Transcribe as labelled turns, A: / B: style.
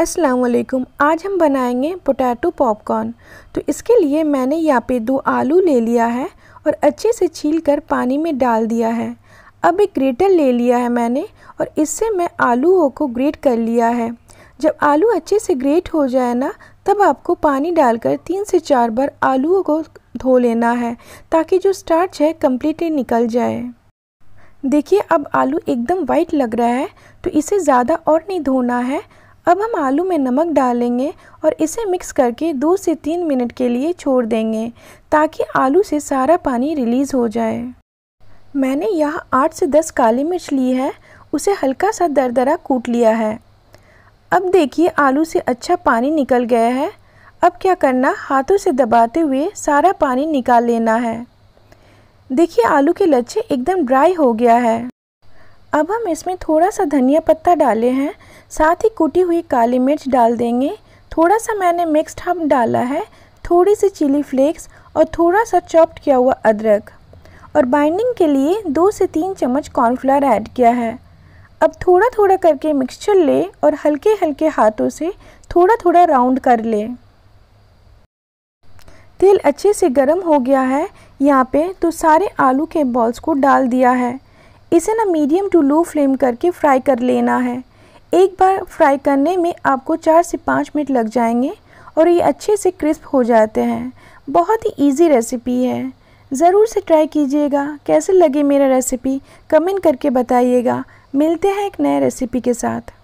A: असलकुम आज हम बनाएंगे पोटैटो पॉपकॉर्न तो इसके लिए मैंने यहाँ पे दो आलू ले लिया है और अच्छे से छील कर पानी में डाल दिया है अब एक ग्रेटर ले लिया है मैंने और इससे मैं आलूओं को ग्रेट कर लिया है जब आलू अच्छे से ग्रेट हो जाए ना तब आपको पानी डालकर तीन से चार बार आलूओं को धो लेना है ताकि जो स्टार्च है कम्प्लीटली निकल जाए देखिए अब आलू एकदम वाइट लग रहा है तो इसे ज़्यादा और नहीं धोना है अब हम आलू में नमक डालेंगे और इसे मिक्स करके दो से तीन मिनट के लिए छोड़ देंगे ताकि आलू से सारा पानी रिलीज़ हो जाए मैंने यहाँ आठ से दस काली मिर्च ली है उसे हल्का सा दरदरा कूट लिया है अब देखिए आलू से अच्छा पानी निकल गया है अब क्या करना हाथों से दबाते हुए सारा पानी निकाल लेना है देखिए आलू के लच्छे एकदम ड्राई हो गया है अब हम इसमें थोड़ा सा धनिया पत्ता डाले हैं साथ ही कुटी हुई काली मिर्च डाल देंगे थोड़ा सा मैंने मिक्स्ड हब डाला है थोड़ी सी चिली फ्लेक्स और थोड़ा सा चॉप्ड किया हुआ अदरक और बाइंडिंग के लिए दो से तीन चम्मच कॉर्नफ्लावर ऐड किया है अब थोड़ा थोड़ा करके मिक्सचर ले और हल्के हल्के हाथों से थोड़ा थोड़ा राउंड कर ले तेल अच्छे से गर्म हो गया है यहाँ पे तो सारे आलू के बॉल्स को डाल दिया है इसे ना मीडियम टू लो फ्लेम करके फ्राई कर लेना है एक बार फ्राई करने में आपको चार से पाँच मिनट लग जाएंगे और ये अच्छे से क्रिस्प हो जाते हैं बहुत ही इजी रेसिपी है ज़रूर से ट्राई कीजिएगा कैसे लगे मेरा रेसिपी कमेंट करके बताइएगा मिलते हैं एक नए रेसिपी के साथ